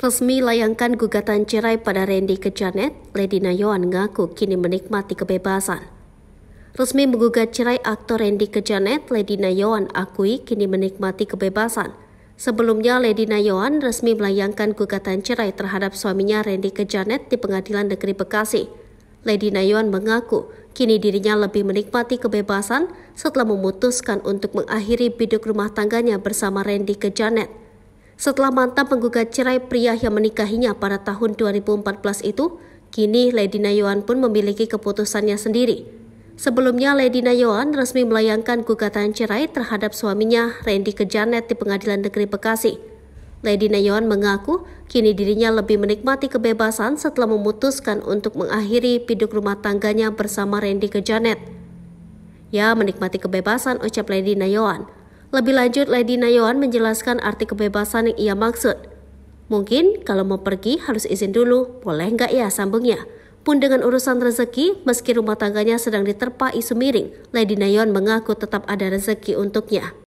resmi layangkan gugatan cerai pada Randy ke Janet, Lady Nayoan mengaku kini menikmati kebebasan. Resmi menggugat cerai aktor Randy ke Janet, Lady Nayoan akui kini menikmati kebebasan. Sebelumnya, Lady Nayoan resmi melayangkan gugatan cerai terhadap suaminya Randy ke Janet di Pengadilan Negeri Bekasi. Lady Nayoan mengaku kini dirinya lebih menikmati kebebasan setelah memutuskan untuk mengakhiri biduk rumah tangganya bersama Randy ke Janet. Setelah mantan penggugat cerai pria yang menikahinya pada tahun 2014 itu, kini lady nayuan pun memiliki keputusannya sendiri. Sebelumnya, lady nayuan resmi melayangkan gugatan cerai terhadap suaminya, Randy Kejanet, di Pengadilan Negeri Bekasi. lady nayuan mengaku kini dirinya lebih menikmati kebebasan setelah memutuskan untuk mengakhiri hidup rumah tangganya bersama Randy Kejanet. Ya, menikmati kebebasan, ucap lady nayuan lebih lanjut, Lady Nayawan menjelaskan arti kebebasan yang ia maksud. Mungkin kalau mau pergi harus izin dulu, boleh nggak ya sambungnya? Pun dengan urusan rezeki, meski rumah tangganya sedang diterpa isu miring, Lady Nayon mengaku tetap ada rezeki untuknya.